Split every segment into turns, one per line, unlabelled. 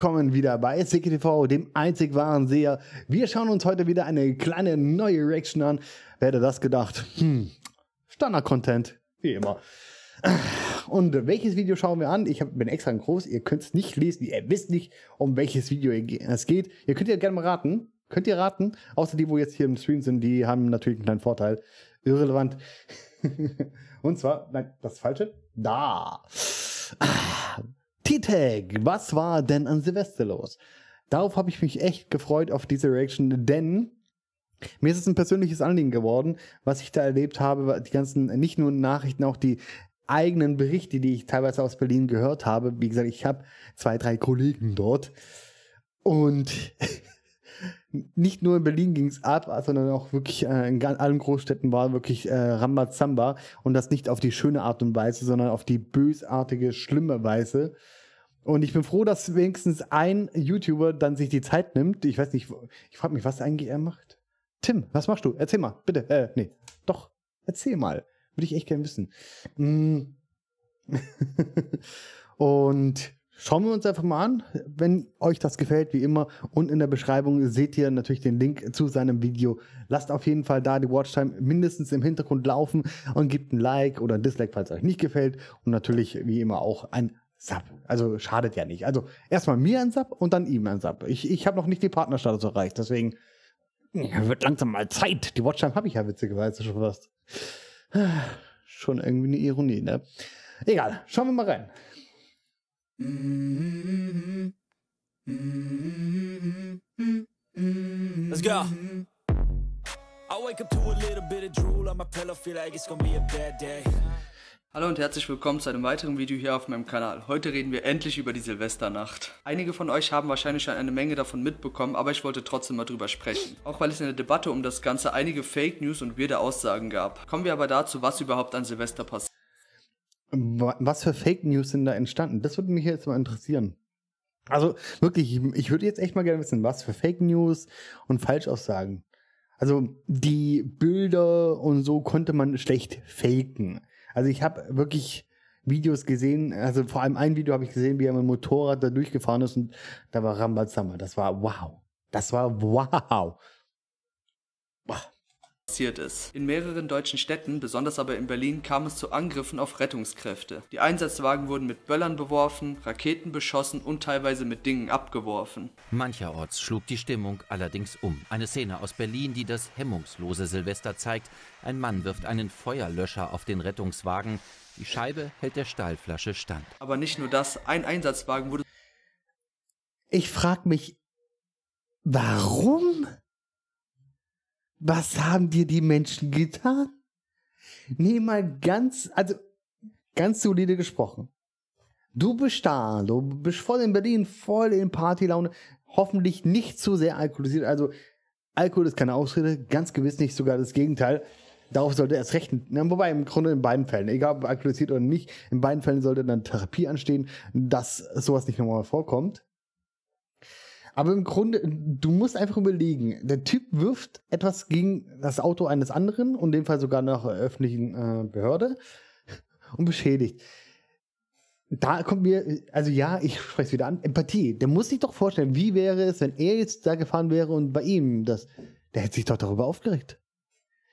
Willkommen wieder bei SCTV, dem einzig wahren Seher. Wir schauen uns heute wieder eine kleine neue Reaction an. Wer hätte das gedacht? Hm. Standard-Content, wie immer. Und welches Video schauen wir an? Ich bin extra groß, ihr könnt es nicht lesen, ihr wisst nicht, um welches Video es geht. Ihr könnt ja gerne mal raten. Könnt ihr raten? Außer die, wo jetzt hier im Stream sind, die haben natürlich einen kleinen Vorteil. Irrelevant. Und zwar, nein, das Falsche. Da d was war denn an Silvester los? Darauf habe ich mich echt gefreut auf diese Reaction, denn mir ist es ein persönliches Anliegen geworden, was ich da erlebt habe, die ganzen, nicht nur Nachrichten, auch die eigenen Berichte, die ich teilweise aus Berlin gehört habe. Wie gesagt, ich habe zwei, drei Kollegen dort und nicht nur in Berlin ging es ab, sondern auch wirklich äh, in allen Großstädten war wirklich äh, Rambazamba und das nicht auf die schöne Art und Weise, sondern auf die bösartige, schlimme Weise. Und ich bin froh, dass wenigstens ein YouTuber dann sich die Zeit nimmt. Ich weiß nicht, ich frage mich, was eigentlich er macht. Tim, was machst du? Erzähl mal, bitte. Äh, nee, doch, erzähl mal. Würde ich echt gern wissen. Mm. und schauen wir uns einfach mal an. Wenn euch das gefällt, wie immer, und in der Beschreibung seht ihr natürlich den Link zu seinem Video. Lasst auf jeden Fall da die Watchtime mindestens im Hintergrund laufen und gebt ein Like oder ein Dislike, falls es euch nicht gefällt. Und natürlich, wie immer, auch ein Sub. Also schadet ja nicht. Also erstmal mir ein Sub und dann ihm ein Sub. Ich, ich habe noch nicht die Partnerstatus erreicht, deswegen wird langsam mal Zeit. Die Watchtime habe ich ja witzigerweise schon fast. Schon irgendwie eine Ironie, ne? Egal, schauen wir mal rein.
Let's go. I wake up to a little bit of drool on my pillow, feel like it's gonna be a bad day. Hallo und herzlich willkommen zu einem weiteren Video hier auf meinem Kanal. Heute reden wir endlich über die Silvesternacht. Einige von euch haben wahrscheinlich schon eine Menge davon mitbekommen, aber ich wollte trotzdem mal drüber sprechen. Auch weil es in der Debatte um das Ganze einige Fake News und weirde Aussagen gab. Kommen wir aber dazu, was überhaupt an Silvester passiert.
Was für Fake News sind da entstanden? Das würde mich jetzt mal interessieren. Also wirklich, ich würde jetzt echt mal gerne wissen, was für Fake News und Falschaussagen. Also die Bilder und so konnte man schlecht faken. Also ich habe wirklich Videos gesehen, also vor allem ein Video habe ich gesehen, wie er mit dem Motorrad da durchgefahren ist und da war Rambazamba. Das war wow. Das war wow
passiert ist. In mehreren deutschen Städten, besonders aber in Berlin, kam es zu Angriffen auf Rettungskräfte. Die Einsatzwagen wurden mit Böllern beworfen, Raketen beschossen und teilweise mit Dingen abgeworfen.
Mancherorts schlug die Stimmung allerdings um. Eine Szene aus Berlin, die das hemmungslose Silvester zeigt. Ein Mann wirft einen Feuerlöscher auf den Rettungswagen. Die
Scheibe hält der Stahlflasche stand. Aber nicht nur das, ein Einsatzwagen wurde.
Ich frag mich, warum? was haben dir die Menschen getan? Nee, mal ganz, also ganz solide gesprochen. Du bist da, du bist voll in Berlin, voll in Partylaune, hoffentlich nicht zu sehr alkoholisiert. Also Alkohol ist keine Ausrede, ganz gewiss nicht, sogar das Gegenteil. Darauf sollte erst rechnen. Wobei im Grunde in beiden Fällen, egal ob alkoholisiert oder nicht, in beiden Fällen sollte dann Therapie anstehen, dass sowas nicht nochmal vorkommt. Aber im Grunde, du musst einfach überlegen, der Typ wirft etwas gegen das Auto eines anderen und in dem Fall sogar nach öffentlichen äh, Behörde und beschädigt. Da kommt mir, also ja, ich spreche es wieder an, Empathie. Der muss sich doch vorstellen, wie wäre es, wenn er jetzt da gefahren wäre und bei ihm das. Der hätte sich doch darüber aufgeregt.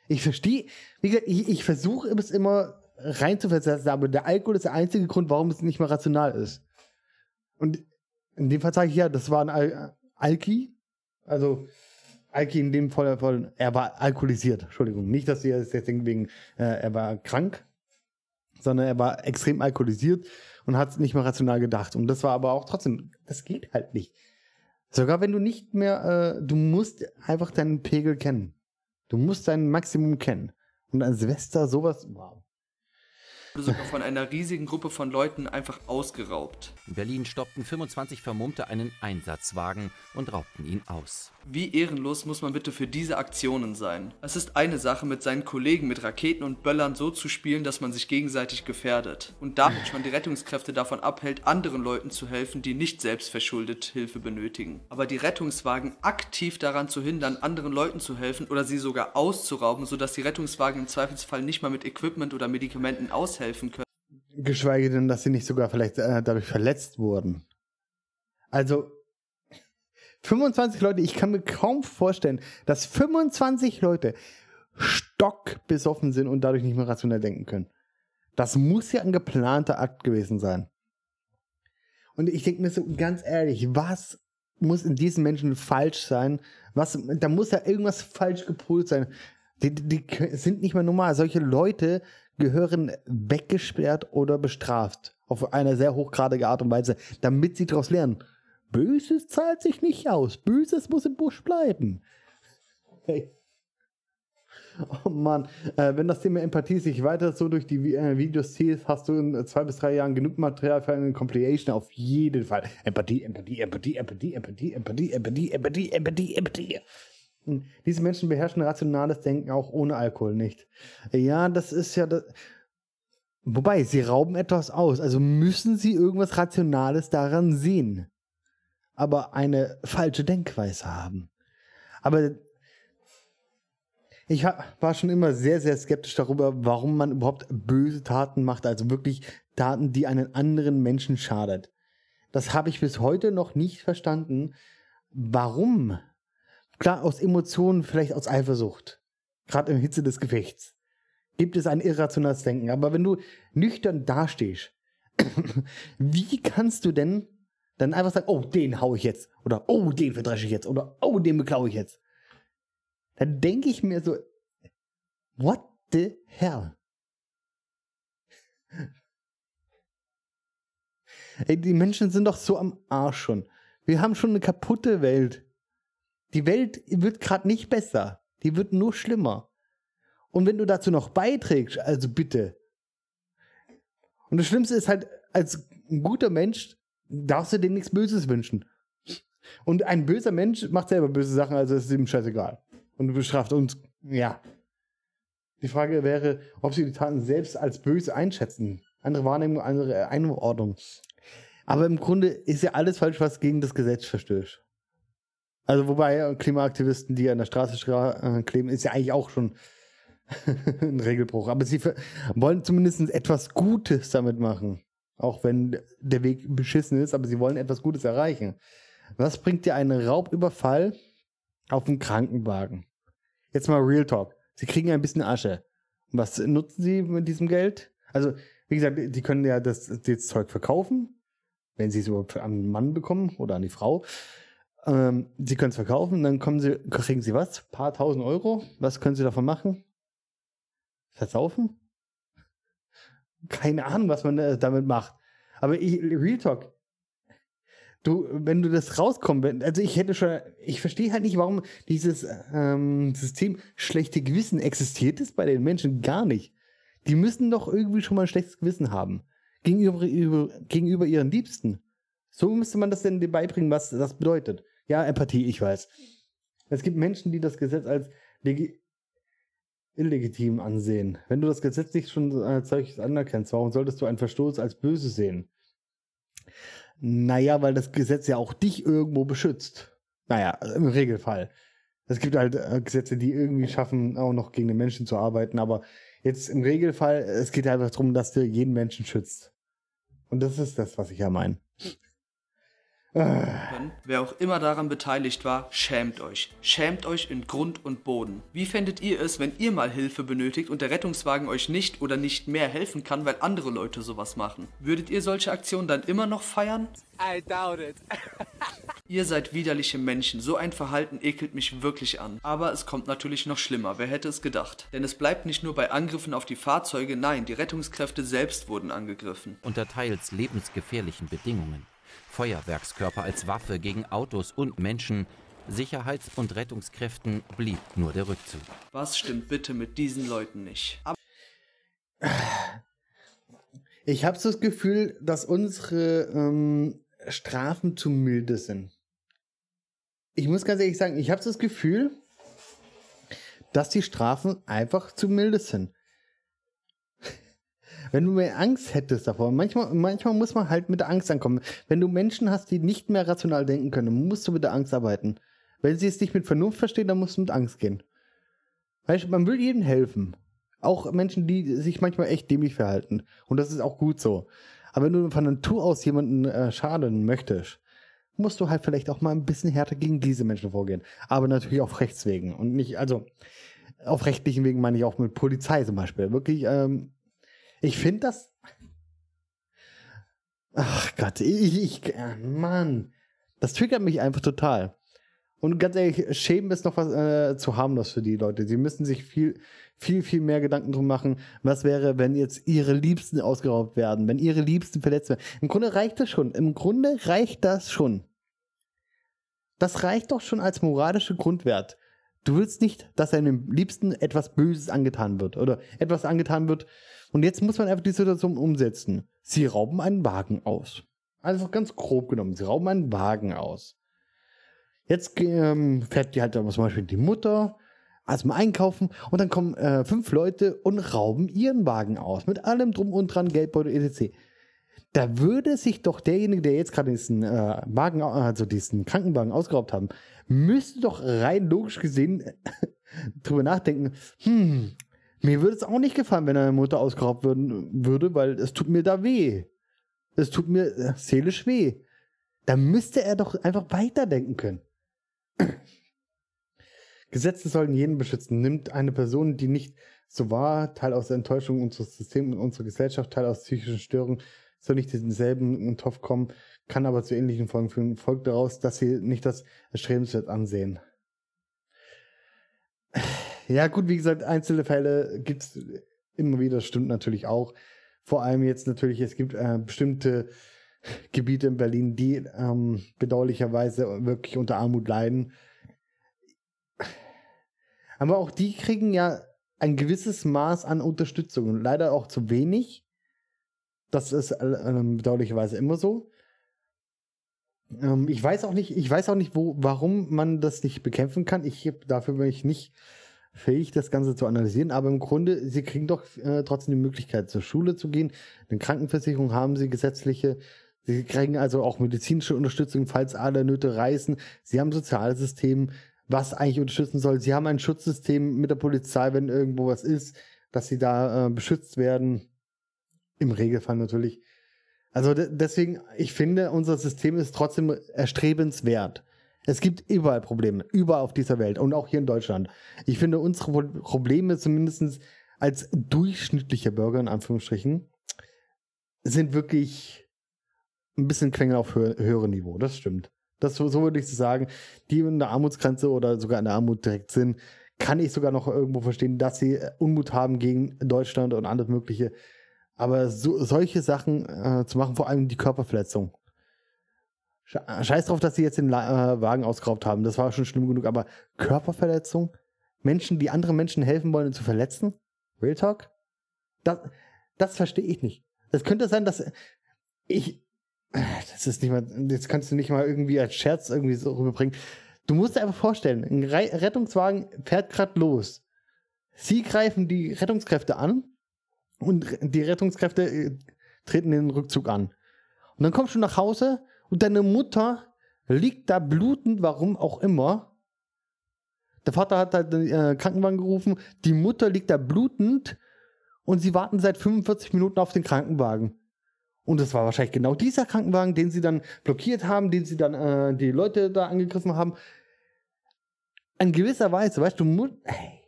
Ich verstehe, wie gesagt, ich, ich versuche es immer reinzuversetzen, aber der Alkohol ist der einzige Grund, warum es nicht mehr rational ist. Und in dem Fall zeige ich ja, das war ein Al Alki. Also Alki in dem Fall, er war alkoholisiert, Entschuldigung. Nicht, dass ihr es jetzt denkt, wegen, äh, er war krank, sondern er war extrem alkoholisiert und hat nicht mehr rational gedacht. Und das war aber auch trotzdem, das geht halt nicht. Sogar wenn du nicht mehr, äh, du musst einfach deinen Pegel kennen. Du musst dein Maximum kennen. Und an Silvester sowas, wow
sogar von einer riesigen Gruppe von Leuten einfach ausgeraubt. In Berlin stoppten 25 Vermummte einen Einsatzwagen und raubten ihn aus. Wie ehrenlos muss man bitte für diese Aktionen sein? Es ist eine Sache, mit seinen Kollegen mit Raketen und Böllern so zu spielen, dass man sich gegenseitig gefährdet und damit schon die Rettungskräfte davon abhält, anderen Leuten zu helfen, die nicht selbstverschuldet Hilfe benötigen. Aber die Rettungswagen aktiv daran zu hindern, anderen Leuten zu helfen oder sie sogar auszurauben, sodass die Rettungswagen im Zweifelsfall nicht mal mit Equipment oder Medikamenten aushelfen können.
Geschweige denn, dass sie nicht sogar vielleicht äh, dadurch verletzt wurden. Also 25 Leute, ich kann mir kaum vorstellen, dass 25 Leute stockbesoffen sind und dadurch nicht mehr rationell denken können. Das muss ja ein geplanter Akt gewesen sein. Und ich denke mir so ganz ehrlich, was muss in diesen Menschen falsch sein? Was, da muss ja irgendwas falsch gepolt sein. Die, die sind nicht mehr normal. Solche Leute gehören weggesperrt oder bestraft. Auf eine sehr hochgradige Art und Weise, damit sie daraus lernen. Böses zahlt sich nicht aus. Böses muss im Busch bleiben. Hey. Oh Mann, äh, wenn das Thema Empathie sich weiter so durch die äh, Videos zieht, hast du in zwei bis drei Jahren genug Material für eine Compilation auf jeden Fall. Empathie, Empathie, Empathie, Empathie, Empathie, Empathie, Empathie, Empathie, Empathie, Empathie. Hm. Diese Menschen beherrschen rationales Denken auch ohne Alkohol nicht. Ja, das ist ja das. Wobei, sie rauben etwas aus, also müssen sie irgendwas Rationales daran sehen aber eine falsche Denkweise haben. Aber ich war schon immer sehr, sehr skeptisch darüber, warum man überhaupt böse Taten macht, also wirklich Taten, die einen anderen Menschen schadet. Das habe ich bis heute noch nicht verstanden. Warum? Klar, aus Emotionen, vielleicht aus Eifersucht. Gerade im Hitze des Gefechts. Gibt es ein irrationales Denken. Aber wenn du nüchtern dastehst, wie kannst du denn dann einfach sagt, oh, den hau ich jetzt. Oder oh, den verdresche ich jetzt. Oder oh, den beklaue ich jetzt. Dann denke ich mir so, what the hell? Ey, die Menschen sind doch so am Arsch schon. Wir haben schon eine kaputte Welt. Die Welt wird gerade nicht besser. Die wird nur schlimmer. Und wenn du dazu noch beiträgst, also bitte. Und das Schlimmste ist halt, als guter Mensch darfst du dir nichts Böses wünschen. Und ein böser Mensch macht selber böse Sachen, also ist es ihm scheißegal. Und bestraft uns, ja. Die Frage wäre, ob sie die Taten selbst als böse einschätzen. Andere Wahrnehmung, andere Einordnung. Aber im Grunde ist ja alles falsch, was gegen das Gesetz verstößt. Also wobei äh, Klimaaktivisten, die an der Straße äh, kleben, ist ja eigentlich auch schon ein Regelbruch. Aber sie wollen zumindest etwas Gutes damit machen. Auch wenn der Weg beschissen ist, aber sie wollen etwas Gutes erreichen. Was bringt dir einen Raubüberfall auf einen Krankenwagen? Jetzt mal Real Talk. Sie kriegen ein bisschen Asche. Was nutzen sie mit diesem Geld? Also, wie gesagt, die können ja das, das Zeug verkaufen, wenn sie es überhaupt an den Mann bekommen oder an die Frau. Ähm, sie können es verkaufen, dann sie, kriegen sie was? Ein paar tausend Euro. Was können sie davon machen? Versaufen? keine Ahnung, was man äh, damit macht. Aber ich, Real Talk, du, wenn du das rauskommst, also ich hätte schon, ich verstehe halt nicht, warum dieses ähm, System schlechte Gewissen existiert ist bei den Menschen gar nicht. Die müssen doch irgendwie schon mal ein schlechtes Gewissen haben. Gegenüber, gegenüber ihren Liebsten. So müsste man das denn dir beibringen, was das bedeutet. Ja, Empathie, ich weiß. Es gibt Menschen, die das Gesetz als illegitim ansehen. Wenn du das Gesetz nicht schon als äh, solches anerkennst, warum solltest du einen Verstoß als böse sehen? Naja, weil das Gesetz ja auch dich irgendwo beschützt. Naja, im Regelfall. Es gibt halt äh, Gesetze, die irgendwie schaffen, auch noch gegen den Menschen zu arbeiten, aber jetzt im Regelfall, es geht einfach darum, dass du jeden Menschen schützt. Und das ist das, was ich ja meine.
Wer auch immer daran beteiligt war, schämt euch. Schämt euch in Grund und Boden. Wie fändet ihr es, wenn ihr mal Hilfe benötigt und der Rettungswagen euch nicht oder nicht mehr helfen kann, weil andere Leute sowas machen? Würdet ihr solche Aktionen dann immer noch feiern? I doubt it. Ihr seid widerliche Menschen, so ein Verhalten ekelt mich wirklich an. Aber es kommt natürlich noch schlimmer, wer hätte es gedacht? Denn es bleibt nicht nur bei Angriffen auf die Fahrzeuge, nein, die Rettungskräfte selbst wurden angegriffen.
Unter teils lebensgefährlichen Bedingungen. Feuerwerkskörper als Waffe gegen Autos und Menschen. Sicherheits- und Rettungskräften blieb nur der Rückzug.
Was stimmt bitte mit diesen Leuten nicht? Aber
ich habe so das Gefühl, dass unsere ähm, Strafen zu milde sind. Ich muss ganz ehrlich sagen, ich habe so das Gefühl, dass die Strafen einfach zu milde sind. Wenn du mehr Angst hättest davor, manchmal, manchmal muss man halt mit der Angst ankommen. Wenn du Menschen hast, die nicht mehr rational denken können, musst du mit der Angst arbeiten. Wenn sie es nicht mit Vernunft verstehen, dann musst du mit Angst gehen. Weißt, man will jedem helfen. Auch Menschen, die sich manchmal echt dämlich verhalten. Und das ist auch gut so. Aber wenn du von Natur aus jemanden äh, schaden möchtest, musst du halt vielleicht auch mal ein bisschen härter gegen diese Menschen vorgehen. Aber natürlich auf Rechtswegen und nicht, also auf rechtlichen Wegen meine ich auch mit Polizei zum Beispiel. Wirklich ähm, ich finde das. Ach Gott, ich, ich äh, Mann, das triggert mich einfach total. Und ganz ehrlich, Schämen ist noch was äh, zu harmlos für die Leute. Sie müssen sich viel, viel, viel mehr Gedanken drum machen, was wäre, wenn jetzt ihre Liebsten ausgeraubt werden, wenn ihre Liebsten verletzt werden. Im Grunde reicht das schon. Im Grunde reicht das schon. Das reicht doch schon als moralische Grundwert. Du willst nicht, dass deinem Liebsten etwas Böses angetan wird oder etwas angetan wird. Und jetzt muss man einfach die Situation umsetzen. Sie rauben einen Wagen aus. Einfach ganz grob genommen, sie rauben einen Wagen aus. Jetzt ähm, fährt die halt zum Beispiel die Mutter erstmal einkaufen und dann kommen äh, fünf Leute und rauben ihren Wagen aus. Mit allem drum und dran, Geldbeutel, etc da würde sich doch derjenige, der jetzt gerade diesen äh, Wagen, also diesen Krankenwagen ausgeraubt haben, müsste doch rein logisch gesehen drüber nachdenken, hm, mir würde es auch nicht gefallen, wenn eine Mutter ausgeraubt würden, würde, weil es tut mir da weh. Es tut mir äh, seelisch weh. Da müsste er doch einfach weiterdenken können. Gesetze sollten jeden beschützen. Nimmt eine Person, die nicht so war, Teil aus der Enttäuschung unseres Systems und unserer Gesellschaft, Teil aus psychischen Störungen, soll nicht denselben Topf kommen, kann aber zu ähnlichen Folgen führen. Folgt daraus, dass sie nicht das erstrebenswert ansehen. Ja, gut, wie gesagt, einzelne Fälle gibt es immer wieder, stimmt natürlich auch. Vor allem jetzt natürlich, es gibt äh, bestimmte Gebiete in Berlin, die ähm, bedauerlicherweise wirklich unter Armut leiden. Aber auch die kriegen ja ein gewisses Maß an Unterstützung. Leider auch zu wenig. Das ist äh, ähm, bedauerlicherweise immer so. Ähm, ich weiß auch nicht, ich weiß auch nicht, wo, warum man das nicht bekämpfen kann. Ich dafür bin ich nicht fähig, das Ganze zu analysieren. Aber im Grunde, sie kriegen doch äh, trotzdem die Möglichkeit, zur Schule zu gehen. Eine Krankenversicherung haben sie, gesetzliche. Sie kriegen also auch medizinische Unterstützung, falls alle Nöte reißen. Sie haben Sozialsystem, was eigentlich unterstützen soll. Sie haben ein Schutzsystem mit der Polizei, wenn irgendwo was ist, dass sie da äh, beschützt werden. Im Regelfall natürlich. Also deswegen, ich finde, unser System ist trotzdem erstrebenswert. Es gibt überall Probleme, überall auf dieser Welt und auch hier in Deutschland. Ich finde, unsere Probleme zumindest als durchschnittliche Bürger in Anführungsstrichen sind wirklich ein bisschen Quengel auf hö höherem Niveau. Das stimmt. Das, so würde ich sagen. Die in der Armutsgrenze oder sogar in der Armut direkt sind, kann ich sogar noch irgendwo verstehen, dass sie äh, Unmut haben gegen Deutschland und alles Mögliche. Aber so, solche Sachen äh, zu machen, vor allem die Körperverletzung. Äh, scheiß drauf, dass sie jetzt den äh, Wagen ausgeraubt haben. Das war schon schlimm genug. Aber Körperverletzung, Menschen, die anderen Menschen helfen wollen, zu verletzen, Real Talk, das, das verstehe ich nicht. Das könnte sein, dass äh, ich, äh, das ist nicht mal, jetzt kannst du nicht mal irgendwie als Scherz irgendwie so rüberbringen. Du musst dir einfach vorstellen, ein Rettungswagen fährt gerade los. Sie greifen die Rettungskräfte an und die Rettungskräfte äh, treten den Rückzug an. Und dann kommst du nach Hause und deine Mutter liegt da blutend, warum auch immer. Der Vater hat halt den äh, Krankenwagen gerufen, die Mutter liegt da blutend und sie warten seit 45 Minuten auf den Krankenwagen. Und das war wahrscheinlich genau dieser Krankenwagen, den sie dann blockiert haben, den sie dann äh, die Leute da angegriffen haben. In gewisser Weise, weißt du, hey,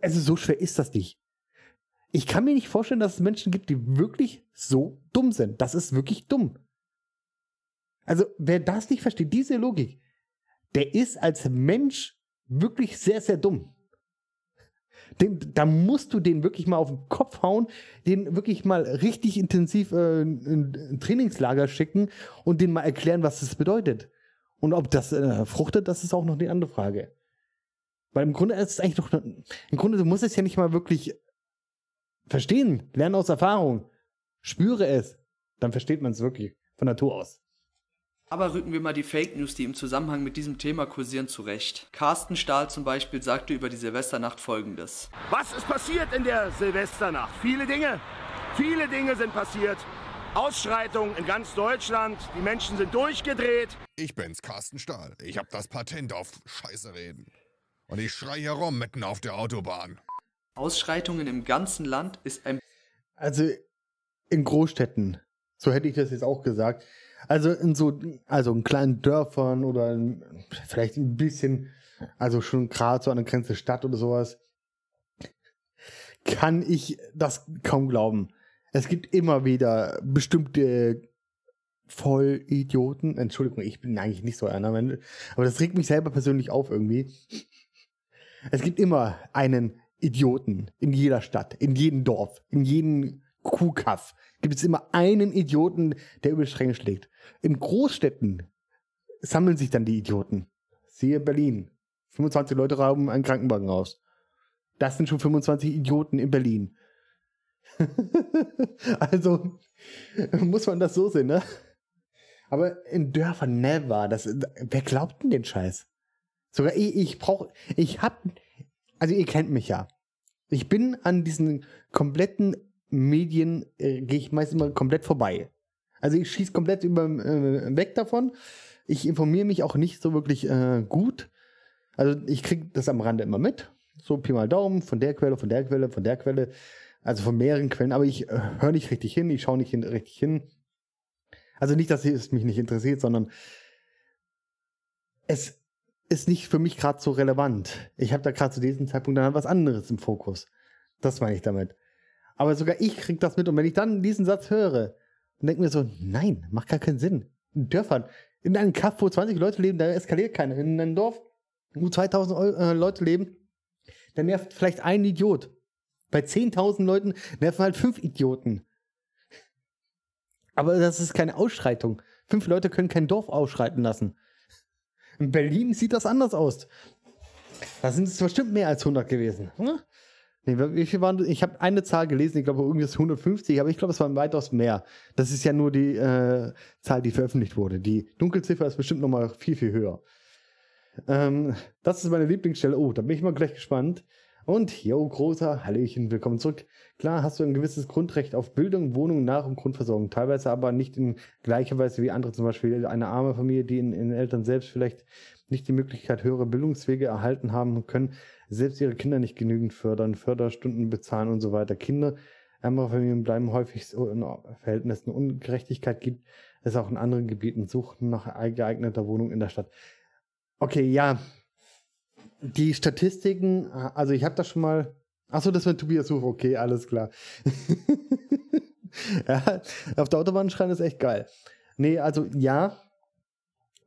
also so schwer ist das nicht. Ich kann mir nicht vorstellen, dass es Menschen gibt, die wirklich so dumm sind. Das ist wirklich dumm. Also, wer das nicht versteht, diese Logik, der ist als Mensch wirklich sehr, sehr dumm. Den, da musst du den wirklich mal auf den Kopf hauen, den wirklich mal richtig intensiv äh, in ein Trainingslager schicken und den mal erklären, was das bedeutet. Und ob das äh, fruchtet, das ist auch noch eine andere Frage. Weil im Grunde ist es eigentlich doch, im Grunde, muss es ja nicht mal wirklich verstehen, lernen aus Erfahrung, spüre es, dann versteht man es wirklich von Natur aus.
Aber rücken wir mal die Fake News, die im Zusammenhang mit diesem Thema kursieren, zurecht. Carsten Stahl zum Beispiel sagte über die Silvesternacht folgendes. Was ist passiert in der Silvesternacht? Viele Dinge. Viele Dinge sind passiert.
Ausschreitungen in ganz Deutschland. Die Menschen sind durchgedreht. Ich bin's, Carsten Stahl. Ich hab das Patent auf Scheiße reden. Und ich schrei hier rum mitten auf der Autobahn.
Ausschreitungen im ganzen Land ist ein.
Also in Großstädten, so hätte ich das jetzt auch gesagt. Also in so, also in kleinen Dörfern oder in, vielleicht ein bisschen, also schon gerade so an der Grenze Stadt oder sowas, kann ich das kaum glauben. Es gibt immer wieder bestimmte Vollidioten. Entschuldigung, ich bin eigentlich nicht so einer, aber das regt mich selber persönlich auf irgendwie. Es gibt immer einen Idioten in jeder Stadt, in jedem Dorf, in jedem Kuhkaff. Gibt es immer einen Idioten, der über Stränge schlägt. In Großstädten sammeln sich dann die Idioten. Siehe Berlin. 25 Leute rauben einen Krankenwagen raus. Das sind schon 25 Idioten in Berlin. also muss man das so sehen, ne? Aber in Dörfern never. Das, wer glaubt denn den Scheiß? Sogar ich, ich brauche, ich hab also ihr kennt mich ja. Ich bin an diesen kompletten Medien, äh, gehe ich meist immer komplett vorbei. Also ich schieße komplett über, äh, weg davon. Ich informiere mich auch nicht so wirklich äh, gut. Also ich kriege das am Rande immer mit. So Pi mal Daumen, von der Quelle, von der Quelle, von der Quelle. Also von mehreren Quellen, aber ich äh, höre nicht richtig hin, ich schaue nicht hin, richtig hin. Also nicht, dass es mich nicht interessiert, sondern es ist nicht für mich gerade so relevant. Ich habe da gerade zu diesem Zeitpunkt dann halt was anderes im Fokus. Das meine ich damit. Aber sogar ich kriege das mit. Und wenn ich dann diesen Satz höre und denke mir so, nein, macht gar keinen Sinn. In Dörfern, in einem Kaff, wo 20 Leute leben, da eskaliert keiner. In einem Dorf, wo 2000 äh, Leute leben, da nervt vielleicht ein Idiot. Bei 10.000 Leuten nerven halt fünf Idioten. Aber das ist keine Ausschreitung. Fünf Leute können kein Dorf ausschreiten lassen. In Berlin sieht das anders aus. Da sind es bestimmt mehr als 100 gewesen. Ne? Nee, waren, ich habe eine Zahl gelesen, ich glaube irgendwie ist 150, aber ich glaube, es waren weitaus mehr. Das ist ja nur die äh, Zahl, die veröffentlicht wurde. Die Dunkelziffer ist bestimmt nochmal viel, viel höher. Ähm, das ist meine Lieblingsstelle. Oh, da bin ich mal gleich gespannt. Und yo, großer Hallöchen, willkommen zurück. Klar hast du ein gewisses Grundrecht auf Bildung, Wohnung, Nach- und Grundversorgung, teilweise aber nicht in gleicher Weise wie andere, zum Beispiel eine arme Familie, die in, in Eltern selbst vielleicht nicht die Möglichkeit, höhere Bildungswege erhalten haben können, selbst ihre Kinder nicht genügend fördern, Förderstunden bezahlen und so weiter. Kinder ärmere Familien bleiben häufig so in Verhältnissen. Ungerechtigkeit gibt es auch in anderen Gebieten. Suchen nach geeigneter Wohnung in der Stadt. Okay, ja, die Statistiken, äh, also ich habe das schon mal. Achso, das war Tobias Ruf, okay, alles klar. ja, auf der Autobahn schreien ist echt geil. Nee, also ja,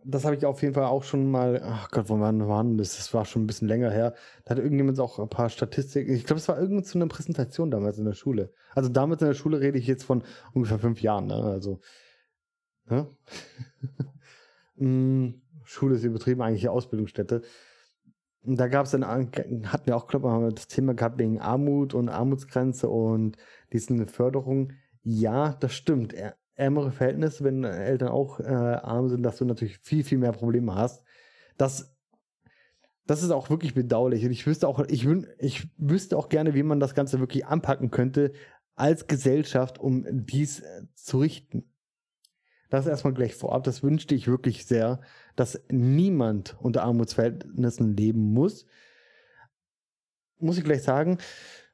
das habe ich auf jeden Fall auch schon mal, ach Gott, wo waren wir? Das, das war schon ein bisschen länger her. Da hat irgendjemand auch ein paar Statistiken. Ich glaube, es war irgend so eine Präsentation damals in der Schule. Also damals in der Schule rede ich jetzt von ungefähr fünf Jahren. Ne? Also ne? Mm, Schule ist übertrieben eigentlich Ausbildungsstätte da gab es dann, hatten wir auch, glaube ich, das Thema gehabt wegen Armut und Armutsgrenze und diesen Förderung. Ja, das stimmt. Ärmere Verhältnisse, wenn Eltern auch äh, arm sind, dass du natürlich viel, viel mehr Probleme hast. Das, das ist auch wirklich bedauerlich. Und ich wüsste auch, ich, ich wüsste auch gerne, wie man das Ganze wirklich anpacken könnte als Gesellschaft, um dies äh, zu richten. Das erstmal gleich vorab. Das wünschte ich wirklich sehr, dass niemand unter Armutsverhältnissen leben muss. Muss ich gleich sagen.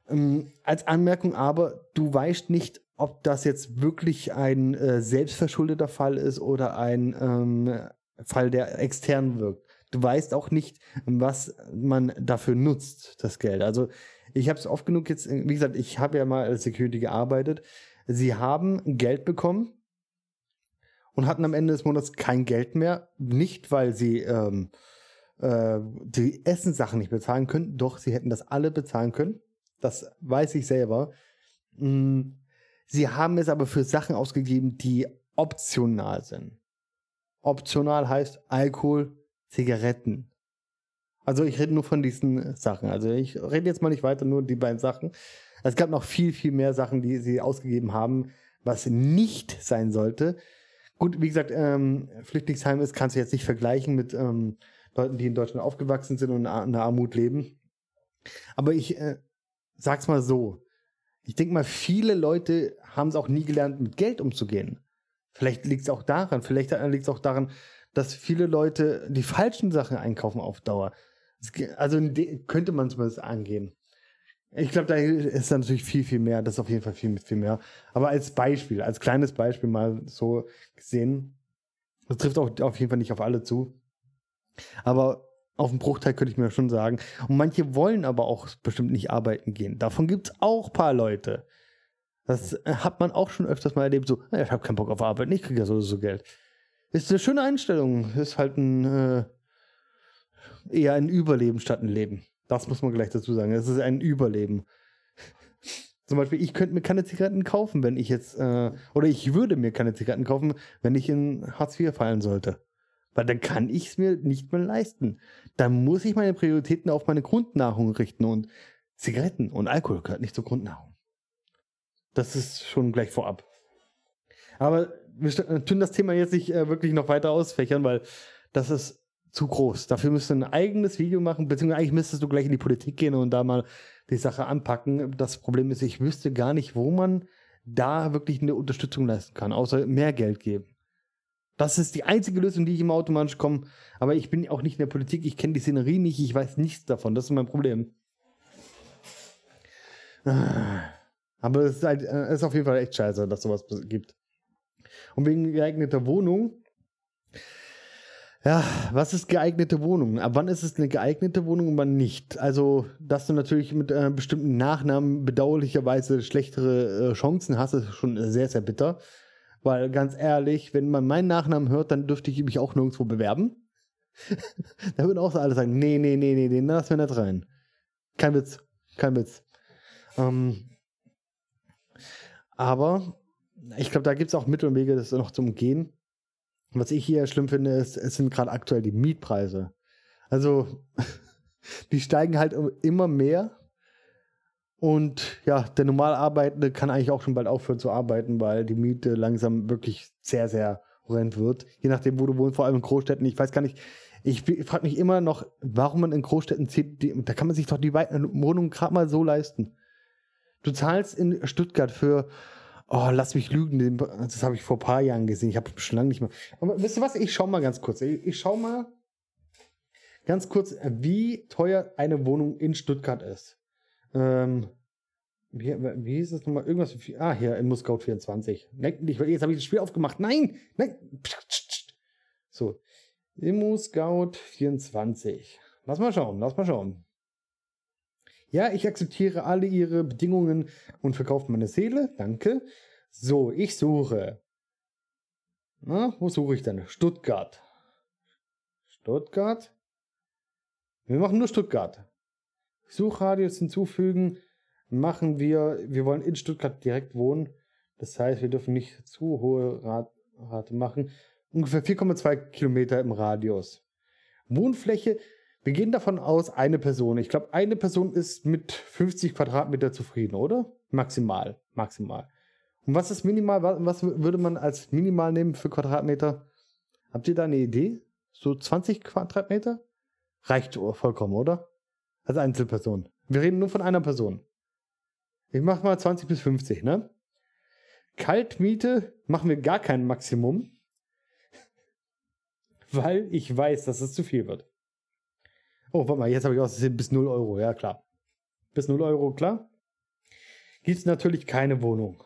Ähm, als Anmerkung aber, du weißt nicht, ob das jetzt wirklich ein äh, selbstverschuldeter Fall ist oder ein ähm, Fall, der extern wirkt. Du weißt auch nicht, was man dafür nutzt, das Geld. Also ich habe es oft genug jetzt, wie gesagt, ich habe ja mal als Security gearbeitet. Sie haben Geld bekommen und hatten am Ende des Monats kein Geld mehr. Nicht, weil sie ähm, äh, die Essenssachen nicht bezahlen können, doch sie hätten das alle bezahlen können. Das weiß ich selber. Mm, sie haben es aber für Sachen ausgegeben, die optional sind. Optional heißt Alkohol, Zigaretten. Also ich rede nur von diesen Sachen. Also ich rede jetzt mal nicht weiter, nur die beiden Sachen. Es gab noch viel, viel mehr Sachen, die sie ausgegeben haben, was nicht sein sollte. Gut, wie gesagt, ähm, Flüchtlingsheim ist, kannst du jetzt nicht vergleichen mit ähm, Leuten, die in Deutschland aufgewachsen sind und in der Armut leben. Aber ich äh, sag's mal so. Ich denke mal, viele Leute haben es auch nie gelernt, mit Geld umzugehen. Vielleicht liegt es auch daran, vielleicht liegt es auch daran, dass viele Leute die falschen Sachen einkaufen auf Dauer. Es, also könnte man es angehen. Ich glaube, da ist natürlich viel, viel mehr. Das ist auf jeden Fall viel, viel mehr. Aber als Beispiel, als kleines Beispiel mal so gesehen, das trifft auch auf jeden Fall nicht auf alle zu. Aber auf einen Bruchteil könnte ich mir schon sagen. Und manche wollen aber auch bestimmt nicht arbeiten gehen. Davon gibt es auch ein paar Leute. Das äh, hat man auch schon öfters mal erlebt. So, naja, ich habe keinen Bock auf Arbeit, ich kriege ja so, so Geld. Ist eine schöne Einstellung. Ist halt ein äh, eher ein Überleben statt ein Leben. Das muss man gleich dazu sagen. Es ist ein Überleben. Zum Beispiel, ich könnte mir keine Zigaretten kaufen, wenn ich jetzt, äh, oder ich würde mir keine Zigaretten kaufen, wenn ich in Hartz IV fallen sollte. Weil dann kann ich es mir nicht mehr leisten. Dann muss ich meine Prioritäten auf meine Grundnahrung richten und Zigaretten und Alkohol gehört nicht zur Grundnahrung. Das ist schon gleich vorab. Aber wir tun das Thema jetzt nicht äh, wirklich noch weiter ausfächern, weil das ist zu groß. Dafür müsstest du ein eigenes Video machen, beziehungsweise eigentlich müsstest du gleich in die Politik gehen und da mal die Sache anpacken. Das Problem ist, ich wüsste gar nicht, wo man da wirklich eine Unterstützung leisten kann, außer mehr Geld geben. Das ist die einzige Lösung, die ich immer automatisch komme. Aber ich bin auch nicht in der Politik, ich kenne die Szenerie nicht, ich weiß nichts davon. Das ist mein Problem. Aber es ist, halt, äh, es ist auf jeden Fall echt scheiße, dass sowas gibt. Und wegen geeigneter Wohnung ja, was ist geeignete Wohnung? Ab wann ist es eine geeignete Wohnung und wann nicht? Also, dass du natürlich mit äh, bestimmten Nachnamen bedauerlicherweise schlechtere äh, Chancen hast, ist schon sehr, sehr bitter. Weil ganz ehrlich, wenn man meinen Nachnamen hört, dann dürfte ich mich auch nirgendwo bewerben. da würden auch so alle sagen, nee, nee, nee, nee, nee, lass mir nicht rein. Kein Witz, kein Witz. Ähm, aber ich glaube, da gibt es auch Mittel und Wege, das noch zu umgehen. Was ich hier schlimm finde, ist, es sind gerade aktuell die Mietpreise. Also, die steigen halt immer mehr. Und ja, der Normalarbeitende kann eigentlich auch schon bald aufhören zu arbeiten, weil die Miete langsam wirklich sehr, sehr horrend wird. Je nachdem, wo du wohnst, vor allem in Großstädten. Ich weiß gar nicht, ich frage mich immer noch, warum man in Großstädten zieht. Die, da kann man sich doch die Wohnung gerade mal so leisten. Du zahlst in Stuttgart für Oh, lass mich lügen, das habe ich vor ein paar Jahren gesehen. Ich habe schon lange nicht mehr. Aber wisst ihr was? Ich schau mal ganz kurz. Ich schau mal ganz kurz, wie teuer eine Wohnung in Stuttgart ist. Ähm, wie, wie hieß das nochmal? Irgendwas. Wie, Ah, hier im Muscout 24. Nein, ich, jetzt habe ich das Spiel aufgemacht. Nein! Nein! So. Immo Scout 24. Lass mal schauen, lass mal schauen. Ja, ich akzeptiere alle ihre Bedingungen und verkaufe meine Seele. Danke. So, ich suche. Na, wo suche ich denn? Stuttgart. Stuttgart? Wir machen nur Stuttgart. Suchradius hinzufügen. Machen wir, wir wollen in Stuttgart direkt wohnen. Das heißt, wir dürfen nicht zu hohe Rat Rate machen. Ungefähr 4,2 Kilometer im Radius. Wohnfläche wir gehen davon aus, eine Person. Ich glaube, eine Person ist mit 50 Quadratmeter zufrieden, oder? Maximal, maximal. Und was ist minimal? Was würde man als minimal nehmen für Quadratmeter? Habt ihr da eine Idee? So 20 Quadratmeter? Reicht vollkommen, oder? Als Einzelperson. Wir reden nur von einer Person. Ich mache mal 20 bis 50, ne? Kaltmiete machen wir gar kein Maximum, weil ich weiß, dass es zu viel wird. Oh, warte mal, jetzt habe ich ausgesehen, bis 0 Euro, ja klar. Bis 0 Euro, klar. Gibt es natürlich keine Wohnung.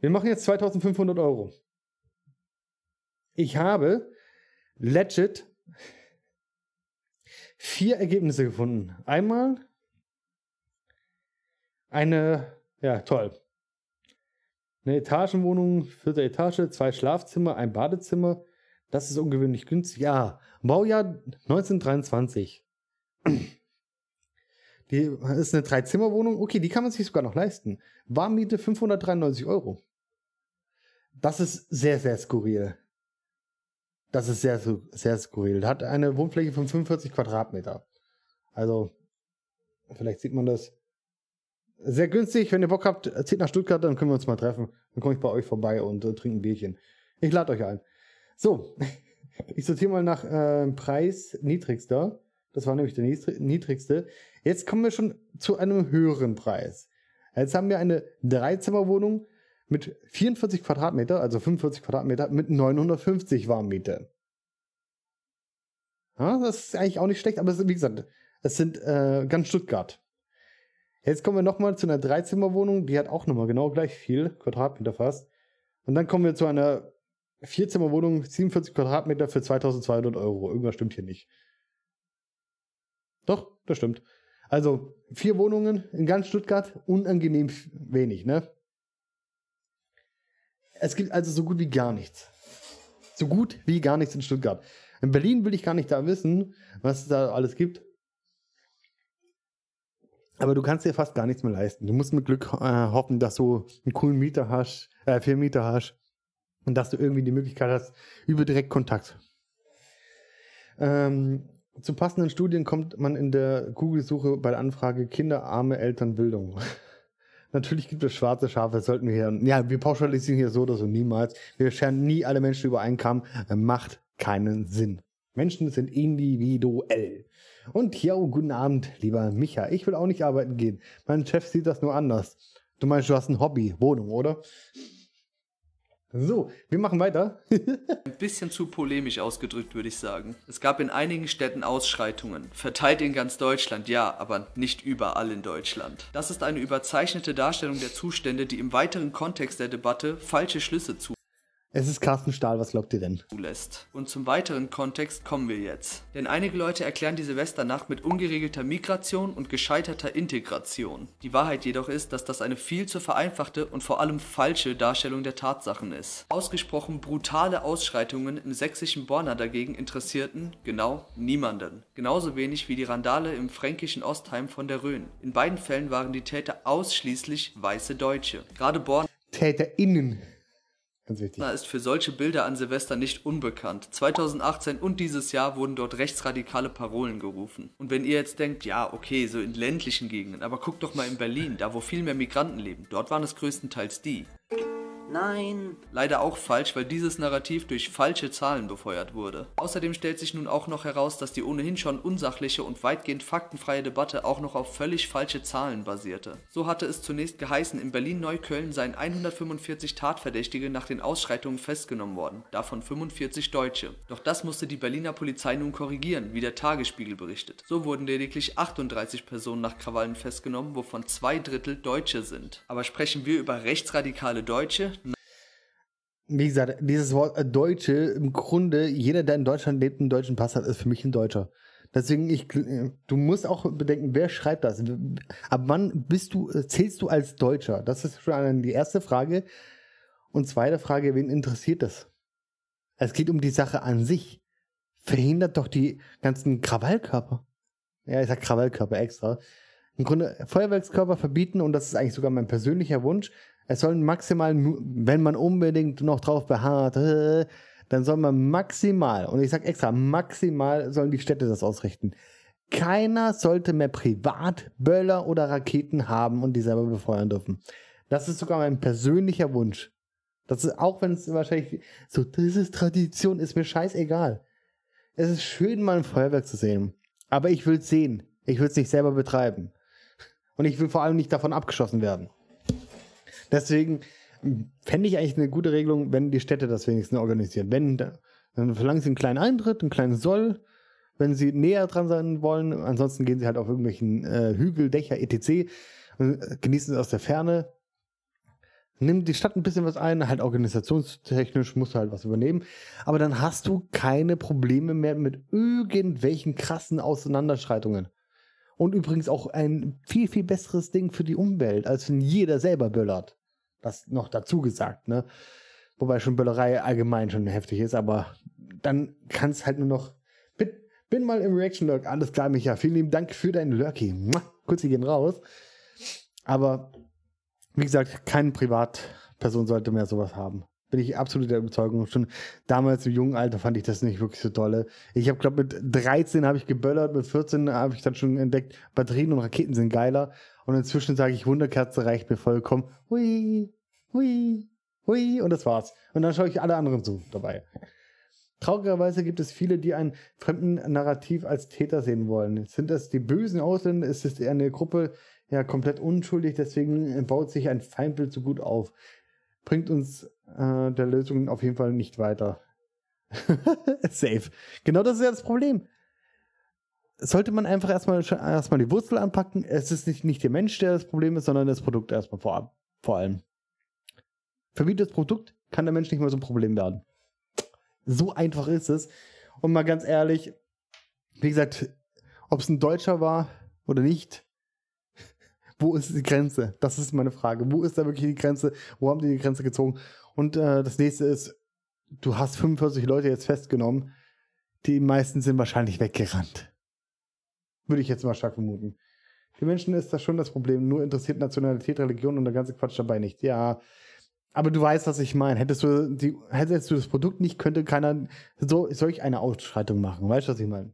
Wir machen jetzt 2500 Euro. Ich habe legit vier Ergebnisse gefunden. Einmal eine, ja, toll. Eine Etagenwohnung, vierte Etage, zwei Schlafzimmer, ein Badezimmer, das ist ungewöhnlich günstig. Ja, Baujahr 1923. Die ist eine Dreizimmerwohnung. Okay, die kann man sich sogar noch leisten. Warmmiete 593 Euro. Das ist sehr, sehr skurril. Das ist sehr, sehr skurril. Hat eine Wohnfläche von 45 Quadratmeter. Also, vielleicht sieht man das. Sehr günstig. Wenn ihr Bock habt, zieht nach Stuttgart, dann können wir uns mal treffen. Dann komme ich bei euch vorbei und äh, trinke ein Bierchen. Ich lade euch ein. So, ich sortiere mal nach äh, Preis niedrigster. Das war nämlich der niedrigste. Jetzt kommen wir schon zu einem höheren Preis. Jetzt haben wir eine Dreizimmerwohnung mit 44 Quadratmeter, also 45 Quadratmeter, mit 950 Warmmiete. Ja, das ist eigentlich auch nicht schlecht, aber ist, wie gesagt, es sind äh, ganz Stuttgart. Jetzt kommen wir nochmal zu einer Dreizimmerwohnung, die hat auch nochmal genau gleich viel, Quadratmeter fast. Und dann kommen wir zu einer Vierzimmerwohnung, 47 Quadratmeter für 2200 Euro. Irgendwas stimmt hier nicht. Doch, das stimmt. Also vier Wohnungen in ganz Stuttgart, unangenehm wenig, ne? Es gibt also so gut wie gar nichts. So gut wie gar nichts in Stuttgart. In Berlin will ich gar nicht da wissen, was es da alles gibt. Aber du kannst dir fast gar nichts mehr leisten. Du musst mit Glück äh, hoffen, dass du einen coolen Mieter hast, äh, vier Mieter hast, und dass du irgendwie die Möglichkeit hast, über Direktkontakt. Ähm, zu passenden Studien kommt man in der Google-Suche bei der Anfrage Kinderarme Elternbildung. Natürlich gibt es schwarze Schafe, sollten wir hier. Ja, wir pauschalisieren hier so oder so niemals. Wir scheren nie alle Menschen über einen Kamm. Macht keinen Sinn. Menschen sind individuell. Und ja, oh, guten Abend, lieber Micha. Ich will auch nicht arbeiten gehen. Mein Chef sieht das nur anders. Du meinst, du hast ein Hobby, Wohnung, oder? So, wir machen weiter.
Ein bisschen zu polemisch ausgedrückt, würde ich sagen. Es gab in einigen Städten Ausschreitungen, verteilt in ganz Deutschland, ja, aber nicht überall in Deutschland. Das ist eine überzeichnete Darstellung der Zustände, die im weiteren Kontext der Debatte falsche Schlüsse zu
es ist Carsten Stahl, was glaubt ihr denn?
Zulässt. Und zum weiteren Kontext kommen wir jetzt. Denn einige Leute erklären die Silvesternacht mit ungeregelter Migration und gescheiterter Integration. Die Wahrheit jedoch ist, dass das eine viel zu vereinfachte und vor allem falsche Darstellung der Tatsachen ist. Ausgesprochen brutale Ausschreitungen im sächsischen Borna dagegen interessierten genau niemanden. Genauso wenig wie die Randale im fränkischen Ostheim von der Rhön. In beiden Fällen waren die Täter ausschließlich weiße Deutsche. Gerade Borna.
TäterInnen Ganz wichtig.
ist für solche Bilder an Silvester nicht unbekannt. 2018 und dieses Jahr wurden dort rechtsradikale Parolen gerufen. Und wenn ihr jetzt denkt, ja, okay, so in ländlichen Gegenden, aber guckt doch mal in Berlin, da wo viel mehr Migranten leben, dort waren es größtenteils die. Nein. Leider auch falsch, weil dieses Narrativ durch falsche Zahlen befeuert wurde. Außerdem stellt sich nun auch noch heraus, dass die ohnehin schon unsachliche und weitgehend faktenfreie Debatte auch noch auf völlig falsche Zahlen basierte. So hatte es zunächst geheißen, in Berlin-Neukölln seien 145 Tatverdächtige nach den Ausschreitungen festgenommen worden, davon 45 Deutsche. Doch das musste die Berliner Polizei nun korrigieren, wie der Tagesspiegel berichtet. So wurden lediglich 38 Personen nach Krawallen festgenommen, wovon zwei Drittel Deutsche sind. Aber sprechen wir über rechtsradikale Deutsche?
wie gesagt, dieses Wort äh, Deutsche im Grunde, jeder, der in Deutschland lebt, einen deutschen Pass hat, ist für mich ein Deutscher. Deswegen, ich, äh, du musst auch bedenken, wer schreibt das? Ab wann bist du, äh, zählst du als Deutscher? Das ist schon die erste Frage. Und zweite Frage, wen interessiert das? Es geht um die Sache an sich. Verhindert doch die ganzen Krawallkörper. Ja, ich sag Krawallkörper extra. Im Grunde Feuerwerkskörper verbieten und das ist eigentlich sogar mein persönlicher Wunsch, es sollen maximal, wenn man unbedingt noch drauf beharrt, äh, dann soll man maximal, und ich sage extra, maximal sollen die Städte das ausrichten. Keiner sollte mehr privat Böller oder Raketen haben und die selber befeuern dürfen. Das ist sogar mein persönlicher Wunsch. Das ist, auch wenn es wahrscheinlich so, das ist Tradition, ist mir scheißegal. Es ist schön, mal ein Feuerwerk zu sehen. Aber ich will es sehen. Ich will es nicht selber betreiben. Und ich will vor allem nicht davon abgeschossen werden. Deswegen hm, fände ich eigentlich eine gute Regelung, wenn die Städte das wenigstens organisieren. Wenn, dann verlangen sie einen kleinen Eintritt, einen kleinen Soll, wenn sie näher dran sein wollen. Ansonsten gehen sie halt auf irgendwelchen äh, Hügel, Dächer, etc. Und also, äh, genießen es aus der Ferne. Nimmt die Stadt ein bisschen was ein, halt organisationstechnisch musst du halt was übernehmen. Aber dann hast du keine Probleme mehr mit irgendwelchen krassen Auseinanderschreitungen. Und übrigens auch ein viel, viel besseres Ding für die Umwelt, als wenn jeder selber böllert. Das noch dazu gesagt, ne? Wobei schon Böllerei allgemein schon heftig ist, aber dann kann es halt nur noch. Bin, bin mal im Reaction Lurk. Alles klar, Micha. Vielen lieben Dank für deinen Lurky. Kurz, sie gehen raus. Aber wie gesagt, keine Privatperson sollte mehr sowas haben. Bin ich absolut der Überzeugung. Schon damals im jungen Alter fand ich das nicht wirklich so dolle. Ich habe, glaube mit 13 habe ich geböllert, mit 14 habe ich dann schon entdeckt, Batterien und Raketen sind geiler. Und inzwischen sage ich, Wunderkerze reicht mir vollkommen. Hui, hui, hui. Und das war's. Und dann schaue ich alle anderen zu dabei. Traurigerweise gibt es viele, die einen fremden Narrativ als Täter sehen wollen. Sind das die bösen Ausländer? Ist es eine Gruppe ja komplett unschuldig? Deswegen baut sich ein Feindbild so gut auf. Bringt uns äh, der Lösung auf jeden Fall nicht weiter. Safe. Genau das ist ja das Problem sollte man einfach erstmal, erstmal die Wurzel anpacken. Es ist nicht, nicht der Mensch, der das Problem ist, sondern das Produkt erstmal vor, vor allem. Verbiete das Produkt, kann der Mensch nicht mehr so ein Problem werden. So einfach ist es. Und mal ganz ehrlich, wie gesagt, ob es ein Deutscher war oder nicht, wo ist die Grenze? Das ist meine Frage. Wo ist da wirklich die Grenze? Wo haben die die Grenze gezogen? Und äh, das nächste ist, du hast 45 Leute jetzt festgenommen. Die meisten sind wahrscheinlich weggerannt. Würde ich jetzt mal stark vermuten. Für Menschen ist das schon das Problem. Nur interessiert Nationalität, Religion und der ganze Quatsch dabei nicht. Ja, aber du weißt, was ich meine. Hättest du, die, hättest du das Produkt nicht, könnte keiner so solch eine Ausschreitung machen. Weißt du, was ich meine?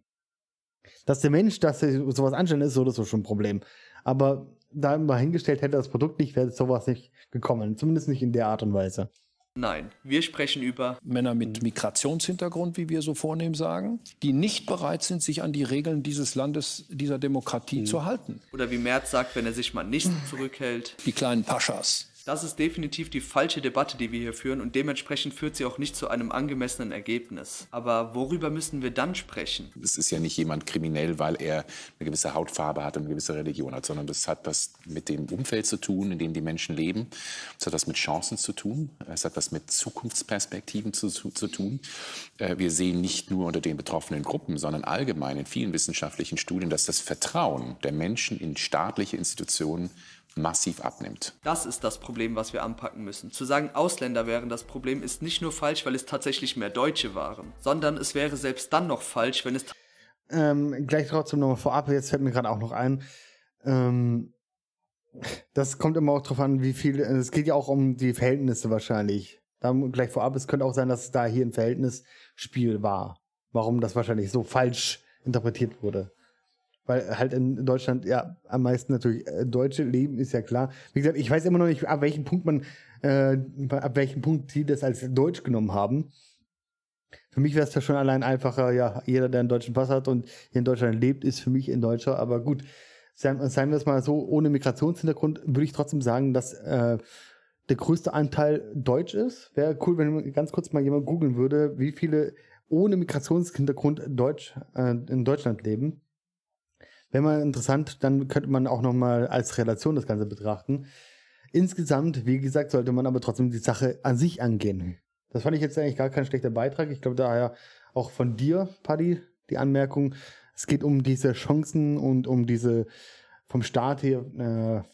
Dass der Mensch, dass er sowas anstellen ist, so oder so schon ein Problem. Aber da immer hingestellt, hätte das Produkt nicht, wäre sowas nicht gekommen. Zumindest nicht in der Art und Weise.
Nein, wir sprechen über Männer mit Migrationshintergrund, wie wir so vornehm sagen, die nicht bereit sind, sich an die Regeln dieses Landes, dieser Demokratie mhm. zu halten. Oder wie Merz sagt, wenn er sich mal nicht zurückhält. Die kleinen Paschas. Das ist definitiv die falsche Debatte, die wir hier führen und dementsprechend führt sie auch nicht zu einem angemessenen Ergebnis. Aber worüber müssen wir dann sprechen?
Es ist ja nicht jemand kriminell, weil er eine gewisse Hautfarbe hat und eine gewisse Religion hat, sondern das hat was mit dem Umfeld zu tun, in dem die Menschen leben. Es hat was mit Chancen zu tun. Es hat was mit Zukunftsperspektiven zu, zu, zu tun. Äh, wir sehen nicht nur unter den betroffenen Gruppen, sondern allgemein in vielen wissenschaftlichen Studien, dass das Vertrauen der Menschen in staatliche Institutionen massiv abnimmt.
Das ist das Problem, was wir anpacken müssen. Zu sagen, Ausländer wären das Problem, ist nicht nur falsch, weil es tatsächlich mehr Deutsche waren, sondern es wäre selbst dann noch falsch, wenn es.
Ähm, gleich trotzdem nochmal vorab, jetzt fällt mir gerade auch noch ein. Ähm, das kommt immer auch drauf an, wie viel. Äh, es geht ja auch um die Verhältnisse wahrscheinlich. Dann gleich vorab, es könnte auch sein, dass da hier ein Verhältnisspiel war. Warum das wahrscheinlich so falsch interpretiert wurde weil halt in Deutschland ja am meisten natürlich äh, Deutsche leben, ist ja klar. Wie gesagt, ich weiß immer noch nicht, ab welchem Punkt man, äh, ab welchem Punkt sie das als Deutsch genommen haben. Für mich wäre es ja schon allein einfacher, ja, jeder, der einen deutschen Pass hat und hier in Deutschland lebt, ist für mich ein Deutscher, aber gut, seien, seien wir es mal so, ohne Migrationshintergrund würde ich trotzdem sagen, dass äh, der größte Anteil Deutsch ist. Wäre cool, wenn ganz kurz mal jemand googeln würde, wie viele ohne Migrationshintergrund Deutsch äh, in Deutschland leben. Wäre mal interessant, dann könnte man auch nochmal als Relation das Ganze betrachten. Insgesamt, wie gesagt, sollte man aber trotzdem die Sache an sich angehen. Das fand ich jetzt eigentlich gar kein schlechter Beitrag. Ich glaube daher auch von dir, Paddy, die Anmerkung. Es geht um diese Chancen und um diese vom Staat hier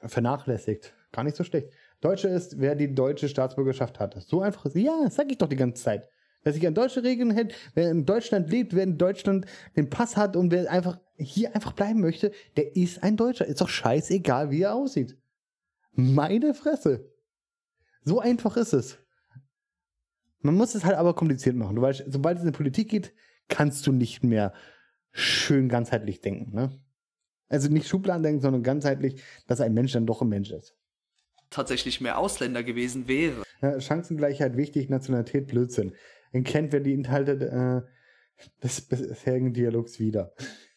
äh, vernachlässigt. Gar nicht so schlecht. Deutsche ist, wer die deutsche Staatsbürgerschaft hat. So einfach ist, ja, sag ich doch die ganze Zeit. Wer sich an deutsche Regeln hält, wer in Deutschland lebt, wer in Deutschland den Pass hat und wer einfach hier einfach bleiben möchte, der ist ein Deutscher. Ist doch scheißegal, wie er aussieht. Meine Fresse. So einfach ist es. Man muss es halt aber kompliziert machen. Du weißt, sobald es in die Politik geht, kannst du nicht mehr schön ganzheitlich denken. Ne? Also nicht Schubladen denken, sondern ganzheitlich, dass ein Mensch dann doch ein Mensch ist.
Tatsächlich mehr Ausländer gewesen wäre.
Ja, Chancengleichheit wichtig, Nationalität Blödsinn erkennt wer die Inhalte äh, des bisherigen Dialogs wieder.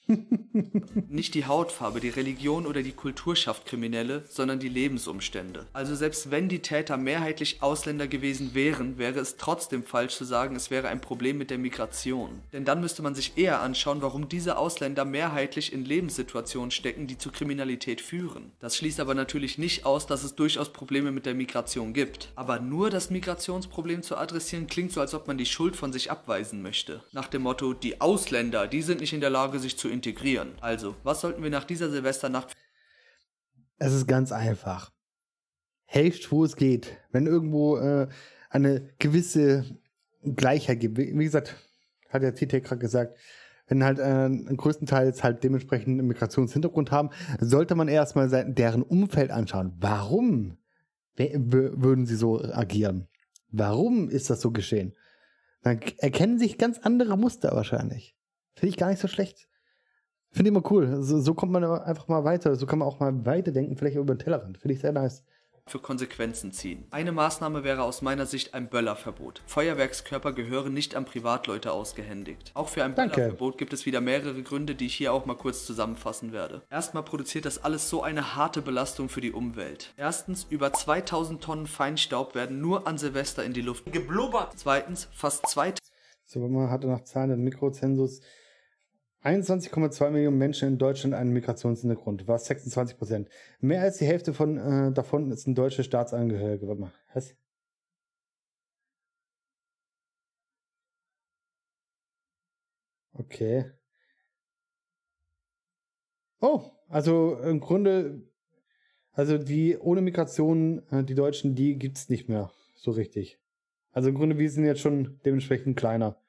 Nicht die Hautfarbe, die Religion oder die Kultur schafft Kriminelle, sondern die Lebensumstände. Also selbst wenn die Täter mehrheitlich Ausländer gewesen wären, wäre es trotzdem falsch zu sagen, es wäre ein Problem mit der Migration. Denn dann müsste man sich eher anschauen, warum diese Ausländer mehrheitlich in Lebenssituationen stecken, die zu Kriminalität führen. Das schließt aber natürlich nicht aus, dass es durchaus Probleme mit der Migration gibt. Aber nur das Migrationsproblem zu adressieren, klingt so, als ob man die Schuld von sich abweisen möchte. Nach dem Motto, die Ausländer, die sind nicht in der Lage, sich zu integrieren. Also, was sollten wir nach dieser Silvesternacht?
Es ist ganz einfach. Helft, wo es geht. Wenn irgendwo äh, eine gewisse Gleichheit gibt. Wie gesagt, hat ja t gerade gesagt, wenn halt äh, einen größten Teil halt dementsprechend einen Migrationshintergrund haben, sollte man erstmal deren Umfeld anschauen. Warum würden sie so agieren? Warum ist das so geschehen? Dann erkennen sich ganz andere Muster wahrscheinlich. Finde ich gar nicht so schlecht. Finde ich immer cool. So, so, kommt man einfach mal weiter. So kann man auch mal weiterdenken, vielleicht über den Tellerrand. Finde ich sehr nice.
Für Konsequenzen ziehen. Eine Maßnahme wäre aus meiner Sicht ein Böllerverbot. Feuerwerkskörper gehören nicht an Privatleute ausgehändigt. Auch für ein Danke. Böllerverbot gibt es wieder mehrere Gründe, die ich hier auch mal kurz zusammenfassen werde. Erstmal produziert das alles so eine harte Belastung für die Umwelt. Erstens, über 2000 Tonnen Feinstaub werden nur an Silvester in die Luft geblubbert. Zweitens, fast 2000.
So, man hatte nach Zahlen den Mikrozensus 21,2 Millionen Menschen in Deutschland einen Migrationshintergrund, was 26 Prozent. Mehr als die Hälfte von, äh, davon sind deutsche Staatsangehörige. Warte mal, was? Okay. Oh, also im Grunde, also die ohne Migration, äh, die Deutschen, die gibt es nicht mehr so richtig. Also im Grunde, wir sind jetzt schon dementsprechend kleiner.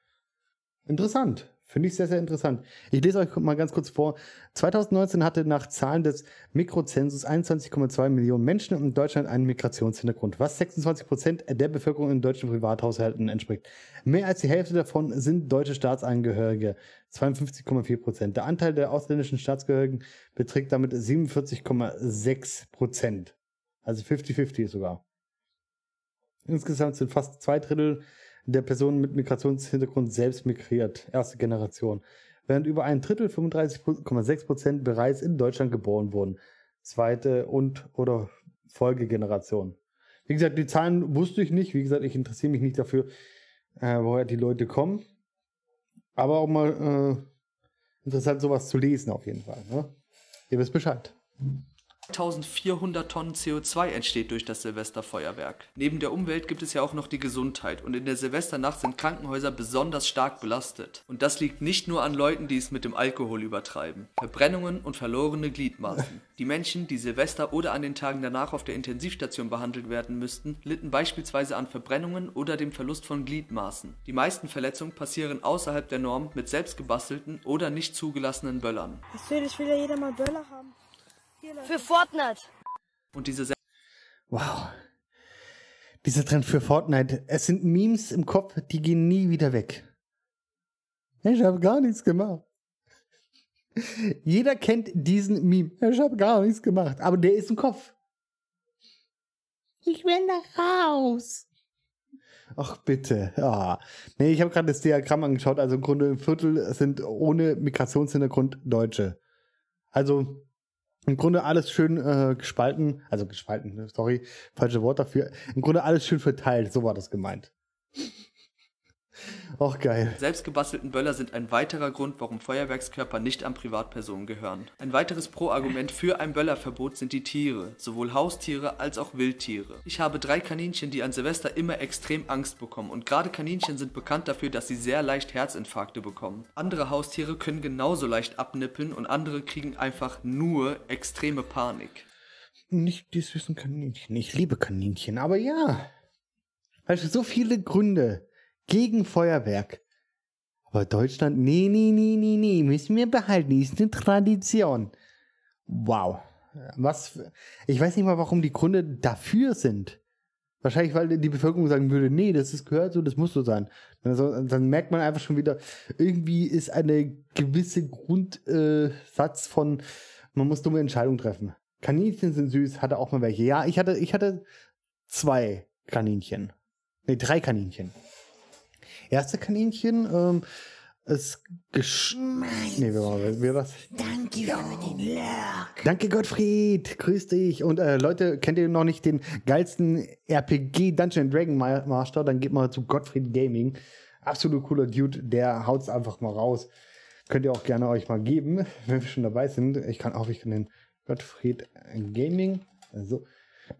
Interessant. Finde ich sehr, sehr interessant. Ich lese euch mal ganz kurz vor. 2019 hatte nach Zahlen des Mikrozensus 21,2 Millionen Menschen in Deutschland einen Migrationshintergrund, was 26 Prozent der Bevölkerung in deutschen Privathaushalten entspricht. Mehr als die Hälfte davon sind deutsche Staatsangehörige, 52,4 Prozent. Der Anteil der ausländischen Staatsgehörigen beträgt damit 47,6 Prozent. Also 50-50 sogar. Insgesamt sind fast zwei Drittel der Personen mit Migrationshintergrund selbst migriert, erste Generation, während über ein Drittel, 35,6 Prozent, bereits in Deutschland geboren wurden, zweite und oder Folgegeneration. Wie gesagt, die Zahlen wusste ich nicht. Wie gesagt, ich interessiere mich nicht dafür, äh, woher die Leute kommen. Aber auch mal äh, interessant, sowas zu lesen auf jeden Fall. Ne? Ihr wisst
Bescheid. 1400 Tonnen CO2 entsteht durch das Silvesterfeuerwerk. Neben der Umwelt gibt es ja auch noch die Gesundheit und in der Silvesternacht sind Krankenhäuser besonders stark belastet. Und das liegt nicht nur an Leuten, die es mit dem Alkohol übertreiben. Verbrennungen und verlorene Gliedmaßen. Die Menschen, die Silvester oder an den Tagen danach auf der Intensivstation behandelt werden müssten, litten beispielsweise an Verbrennungen oder dem Verlust von Gliedmaßen. Die meisten Verletzungen passieren außerhalb der Norm mit selbstgebastelten oder nicht zugelassenen Böllern. Natürlich will ja jeder mal Böller haben. Für Fortnite. Und diese Se Wow.
Dieser Trend für Fortnite. Es sind Memes im Kopf, die gehen nie wieder weg. Ich habe gar nichts gemacht. Jeder kennt diesen Meme. Ich habe gar nichts gemacht, aber der ist im Kopf.
Ich will nach
raus. Ach bitte. Ja. Ah. Nee, ich habe gerade das Diagramm angeschaut. Also im Grunde ein Viertel sind ohne Migrationshintergrund Deutsche. Also im Grunde alles schön äh, gespalten, also gespalten, sorry, falsche Wort dafür. Im Grunde alles schön verteilt, so war das gemeint. Auch geil.
Selbstgebastelten Böller sind ein weiterer Grund, warum Feuerwerkskörper nicht an Privatpersonen gehören. Ein weiteres Pro-Argument für ein Böllerverbot sind die Tiere, sowohl Haustiere als auch Wildtiere. Ich habe drei Kaninchen, die an Silvester immer extrem Angst bekommen und gerade Kaninchen sind bekannt dafür, dass sie sehr leicht Herzinfarkte bekommen. Andere Haustiere können genauso leicht abnippeln und andere kriegen einfach nur extreme Panik.
Nicht die Wissen Kaninchen. Ich liebe Kaninchen, aber ja. Weißt du, so viele Gründe gegen Feuerwerk. Aber Deutschland, nee, nee, nee, nee, nee, müssen wir behalten, ist eine Tradition. Wow. Was ich weiß nicht mal, warum die Gründe dafür sind. Wahrscheinlich, weil die Bevölkerung sagen würde, nee, das ist gehört so, das muss so sein. Also, dann merkt man einfach schon wieder, irgendwie ist eine gewisse Grundsatz äh, von, man muss dumme Entscheidungen treffen. Kaninchen sind süß, hatte auch mal welche. Ja, ich hatte, ich hatte zwei Kaninchen. Nee, drei Kaninchen erste Kaninchen. Ähm, es geschmeißt. Nee, wir machen wir das. Danke Danke, Gottfried. Grüß dich. Und äh, Leute, kennt ihr noch nicht den geilsten RPG Dungeon Dragon Master? Dann geht mal zu Gottfried Gaming. Absolut cooler Dude. Der haut's einfach mal raus. Könnt ihr auch gerne euch mal geben, wenn wir schon dabei sind. Ich kann auch, ich kann den Gottfried Gaming. So.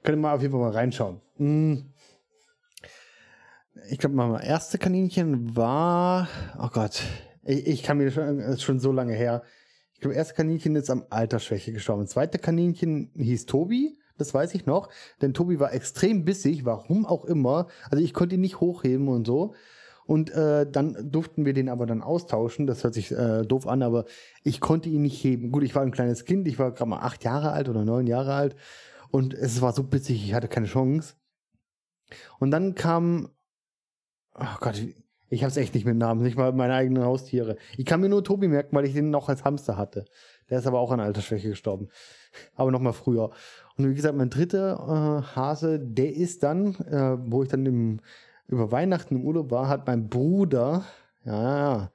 könnt ihr mal auf jeden Fall mal reinschauen. Mm ich glaube, mein erste Kaninchen war, oh Gott, ich, ich kann mir schon, schon so lange her. Ich glaube, erste Kaninchen ist am Altersschwäche gestorben. Zweite Kaninchen hieß Tobi. Das weiß ich noch, denn Tobi war extrem bissig, warum auch immer. Also ich konnte ihn nicht hochheben und so. Und äh, dann durften wir den aber dann austauschen. Das hört sich äh, doof an, aber ich konnte ihn nicht heben. Gut, ich war ein kleines Kind, ich war gerade mal acht Jahre alt oder neun Jahre alt. Und es war so bissig, ich hatte keine Chance. Und dann kam Oh Gott, ich hab's echt nicht mit Namen, nicht mal meine eigenen Haustiere. Ich kann mir nur Tobi merken, weil ich den noch als Hamster hatte. Der ist aber auch an Altersschwäche gestorben. Aber noch mal früher. Und wie gesagt, mein dritter äh, Hase, der ist dann, äh, wo ich dann im, über Weihnachten im Urlaub war, hat mein Bruder, ja,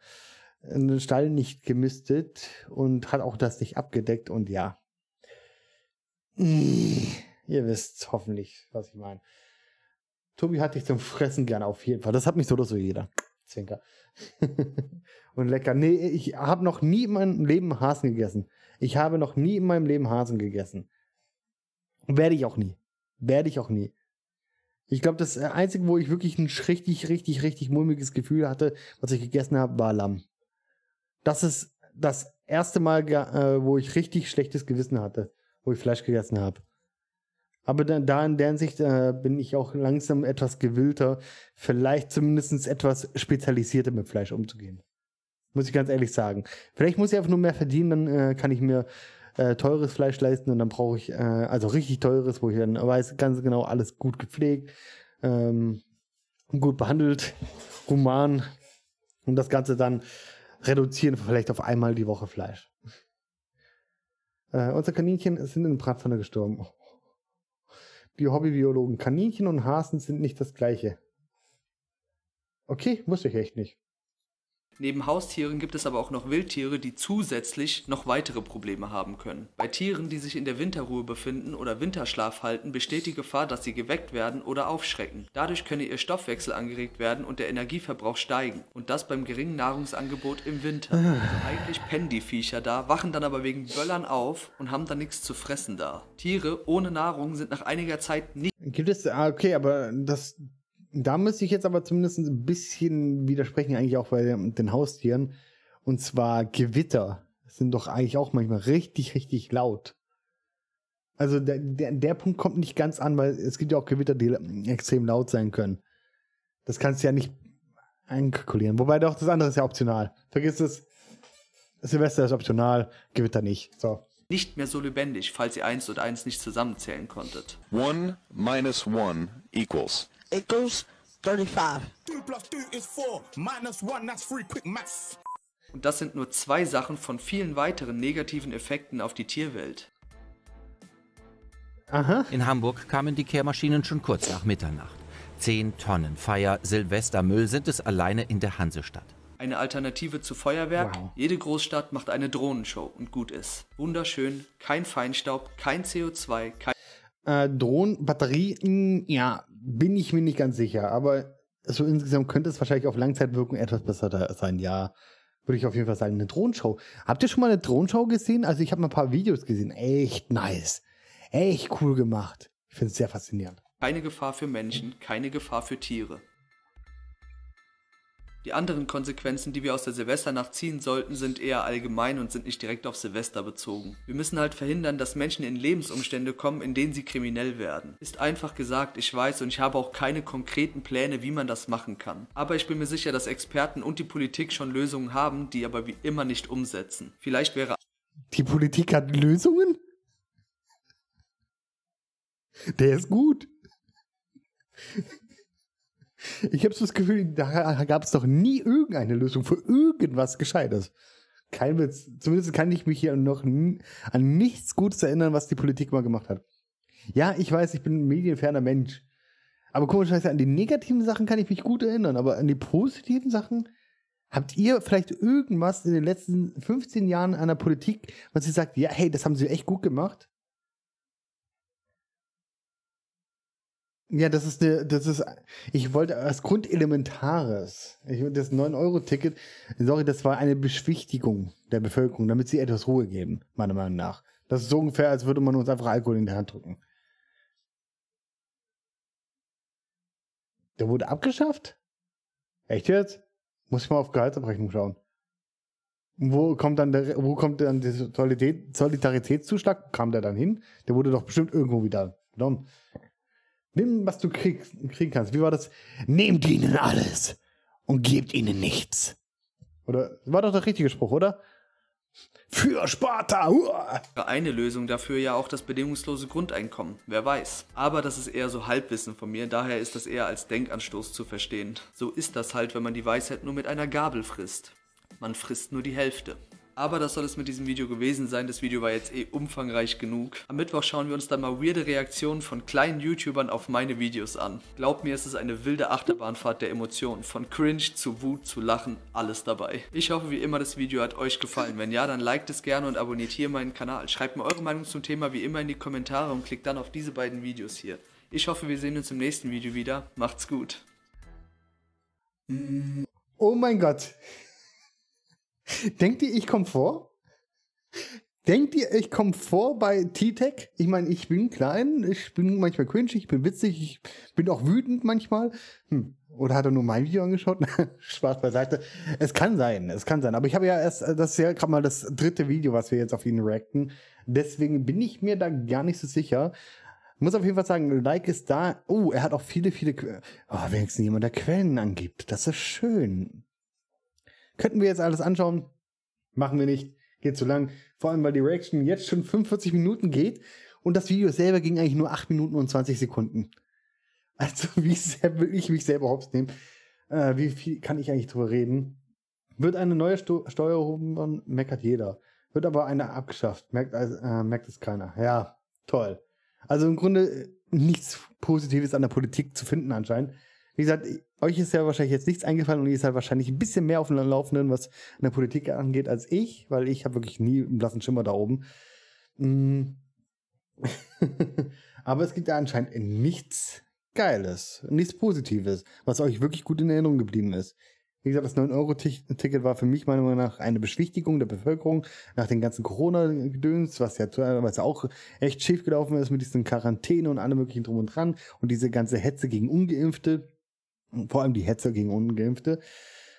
einen Stall nicht gemistet und hat auch das nicht abgedeckt und ja. Ihr wisst hoffentlich, was ich meine. Tobi hatte ich zum Fressen gern auf jeden Fall. Das hat mich so oder so jeder. Zwinker. und lecker. Nee, ich habe noch nie in meinem Leben Hasen gegessen. Ich habe noch nie in meinem Leben Hasen gegessen. Werde ich auch nie. Werde ich auch nie. Ich glaube, das Einzige, wo ich wirklich ein richtig, richtig, richtig mulmiges Gefühl hatte, was ich gegessen habe, war Lamm. Das ist das erste Mal, äh, wo ich richtig schlechtes Gewissen hatte, wo ich Fleisch gegessen habe. Aber da, da in der Hinsicht äh, bin ich auch langsam etwas gewillter, vielleicht zumindest etwas spezialisierter mit Fleisch umzugehen. Muss ich ganz ehrlich sagen. Vielleicht muss ich einfach nur mehr verdienen, dann äh, kann ich mir äh, teures Fleisch leisten und dann brauche ich, äh, also richtig teures, wo ich dann weiß, ganz genau, alles gut gepflegt, ähm, gut behandelt, human und das Ganze dann reduzieren, vielleicht auf einmal die Woche Fleisch. Äh, unser Kaninchen sind in Bratpfanne gestorben. Oh die Hobbybiologen. Kaninchen und Hasen sind nicht das gleiche. Okay, wusste ich echt nicht.
Neben Haustieren gibt es aber auch noch Wildtiere, die zusätzlich noch weitere Probleme haben können. Bei Tieren, die sich in der Winterruhe befinden oder Winterschlaf halten, besteht die Gefahr, dass sie geweckt werden oder aufschrecken. Dadurch könne ihr Stoffwechsel angeregt werden und der Energieverbrauch steigen. Und das beim geringen Nahrungsangebot im Winter. Ah. Also eigentlich pennen die Viecher da, wachen dann aber wegen Böllern auf und haben dann nichts zu fressen da. Tiere ohne Nahrung sind nach einiger Zeit nicht.
Gibt es, ah, okay, aber das da müsste ich jetzt aber zumindest ein bisschen widersprechen, eigentlich auch bei den Haustieren. Und zwar Gewitter sind doch eigentlich auch manchmal richtig, richtig laut. Also der, der, der Punkt kommt nicht ganz an, weil es gibt ja auch Gewitter, die extrem laut sein können. Das kannst du ja nicht einkalkulieren. Wobei doch, das andere ist ja optional. Vergiss es. Silvester ist optional, Gewitter nicht. So.
Nicht mehr so lebendig, falls ihr eins und eins nicht zusammenzählen konntet. One minus one equals equals 35. 2 plus 3 is 4, minus 1, that's 3, quick maths. Und das sind nur zwei Sachen von vielen weiteren negativen Effekten auf die Tierwelt.
Aha. In Hamburg kamen die Kehrmaschinen schon kurz nach Mitternacht. Zehn Tonnen Feier Silvestermüll sind es alleine in der Hansestadt.
Eine Alternative zu Feuerwerk? Wow. Jede Großstadt macht eine Drohnenshow und gut ist. Wunderschön, kein Feinstaub, kein CO2, kein.
Äh, Drohnen, Batterien, ja, bin ich mir nicht ganz sicher, aber so insgesamt könnte es wahrscheinlich auf Langzeitwirkung etwas besser sein, ja. Würde ich auf jeden Fall sagen. Eine Drohnenshow. Habt ihr schon mal eine Drohnenshow gesehen? Also ich habe mal ein paar Videos gesehen. Echt nice. Echt cool gemacht. Ich finde es sehr faszinierend.
Keine Gefahr für Menschen, keine Gefahr für Tiere. Die anderen Konsequenzen, die wir aus der Silvesternacht ziehen sollten, sind eher allgemein und sind nicht direkt auf Silvester bezogen. Wir müssen halt verhindern, dass Menschen in Lebensumstände kommen, in denen sie kriminell werden. Ist einfach gesagt, ich weiß und ich habe auch keine konkreten Pläne, wie man das machen kann. Aber ich bin mir sicher, dass Experten und die Politik schon Lösungen haben, die aber wie immer nicht umsetzen. Vielleicht wäre...
Die Politik hat Lösungen? Der ist gut. Ich habe so das Gefühl, da gab es doch nie irgendeine Lösung für irgendwas Gescheites. Kein Witz. Zumindest kann ich mich hier noch an nichts Gutes erinnern, was die Politik mal gemacht hat. Ja, ich weiß, ich bin ein medienferner Mensch. Aber komischerweise, an die negativen Sachen kann ich mich gut erinnern, aber an die positiven Sachen, habt ihr vielleicht irgendwas in den letzten 15 Jahren an der Politik, was ihr sagt, ja, hey, das haben sie echt gut gemacht? Ja, das ist eine, das ist, ich wollte als Grundelementares, ich, das 9-Euro-Ticket, sorry, das war eine Beschwichtigung der Bevölkerung, damit sie etwas Ruhe geben, meiner Meinung nach. Das ist so ungefähr, als würde man uns einfach Alkohol in die Hand drücken. Der wurde abgeschafft? Echt jetzt? Muss ich mal auf Gehaltsabrechnung schauen. Wo kommt dann der, wo kommt dann der Solidaritätszuschlag? Kam der dann hin? Der wurde doch bestimmt irgendwo wieder genommen. Nimm, was du krieg, kriegen kannst. Wie war das? Nehmt ihnen alles und gebt ihnen nichts. Oder war doch der richtige Spruch, oder? Für Sparta! Uah.
Eine Lösung dafür ja auch das bedingungslose Grundeinkommen, wer weiß. Aber das ist eher so Halbwissen von mir, daher ist das eher als Denkanstoß zu verstehen. So ist das halt, wenn man die Weisheit nur mit einer Gabel frisst. Man frisst nur die Hälfte. Aber das soll es mit diesem Video gewesen sein. Das Video war jetzt eh umfangreich genug. Am Mittwoch schauen wir uns dann mal weirde Reaktionen von kleinen YouTubern auf meine Videos an. Glaubt mir, es ist eine wilde Achterbahnfahrt der Emotionen. Von Cringe zu Wut zu Lachen, alles dabei. Ich hoffe wie immer, das Video hat euch gefallen. Wenn ja, dann liked es gerne und abonniert hier meinen Kanal. Schreibt mir eure Meinung zum Thema wie immer in die Kommentare und klickt dann auf diese beiden Videos hier. Ich hoffe, wir sehen uns im nächsten Video wieder. Macht's gut.
Oh mein Gott. Denkt ihr, ich komme vor? Denkt ihr, ich komme vor bei T-Tech? Ich meine, ich bin klein, ich bin manchmal cringe, ich bin witzig, ich bin auch wütend manchmal. Hm. Oder hat er nur mein Video angeschaut? Spaß beiseite. Es kann sein, es kann sein. Aber ich habe ja erst, das ist ja gerade mal das dritte Video, was wir jetzt auf ihn reacten. Deswegen bin ich mir da gar nicht so sicher. Muss auf jeden Fall sagen, Like ist da. Oh, er hat auch viele, viele, oh, wenigstens jemand, der Quellen angibt. Das ist schön. Könnten wir jetzt alles anschauen? Machen wir nicht. Geht zu lang. Vor allem, weil die Reaction jetzt schon 45 Minuten geht und das Video selber ging eigentlich nur 8 Minuten und 20 Sekunden. Also, wie sehr will ich mich selber hops nehmen? Äh, wie viel kann ich eigentlich drüber reden? Wird eine neue Sto Steuerung, meckert jeder. Wird aber eine abgeschafft, merkt, äh, merkt es keiner. Ja, toll. Also im Grunde äh, nichts Positives an der Politik zu finden anscheinend. Wie gesagt, euch ist ja wahrscheinlich jetzt nichts eingefallen und ihr seid wahrscheinlich ein bisschen mehr auf dem Laufenden, was in der Politik angeht, als ich, weil ich habe wirklich nie einen blassen Schimmer da oben. Mm. Aber es gibt ja anscheinend nichts Geiles, nichts Positives, was euch wirklich gut in Erinnerung geblieben ist. Wie gesagt, das 9-Euro-Ticket war für mich meiner Meinung nach eine Beschwichtigung der Bevölkerung nach den ganzen Corona-Gedöns, was ja teilweise auch echt schief gelaufen ist mit diesen Quarantäne und allem möglichen drum und dran und diese ganze Hetze gegen Ungeimpfte. Vor allem die Hetze gegen Ungeimpfte.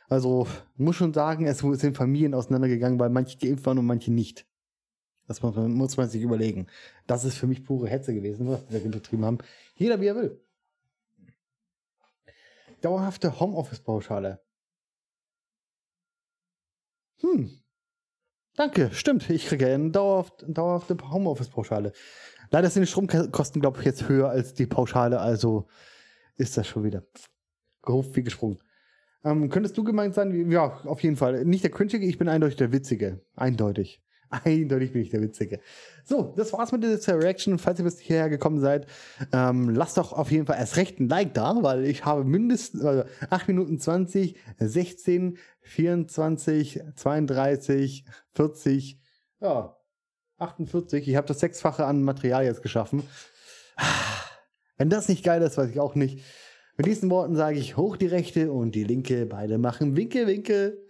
Also muss schon sagen, es sind Familien auseinandergegangen, weil manche geimpft waren und manche nicht. Das muss man, muss man sich überlegen. Das ist für mich pure Hetze gewesen, was wir betrieben haben. Jeder wie er will. Dauerhafte Homeoffice-Pauschale. Hm. Danke, stimmt. Ich kriege eine dauerhaft, dauerhafte Homeoffice-Pauschale. Leider sind die Stromkosten, glaube ich, jetzt höher als die Pauschale, also ist das schon wieder gehofft wie gesprungen. Ähm, könntest du gemeint sein? Ja, auf jeden Fall. Nicht der Cringige, ich bin eindeutig der Witzige. Eindeutig. Eindeutig bin ich der Witzige. So, das war's mit dieser Reaction. Falls ihr bis hierher gekommen seid, ähm, lasst doch auf jeden Fall erst recht ein Like da, weil ich habe mindestens also 8 Minuten 20, 16, 24, 32, 40, ja, 48. Ich habe das Sechsfache an Material jetzt geschaffen. Ah, wenn das nicht geil ist, weiß ich auch nicht. Mit diesen Worten sage ich hoch die Rechte und die Linke, beide machen Winke, Winke.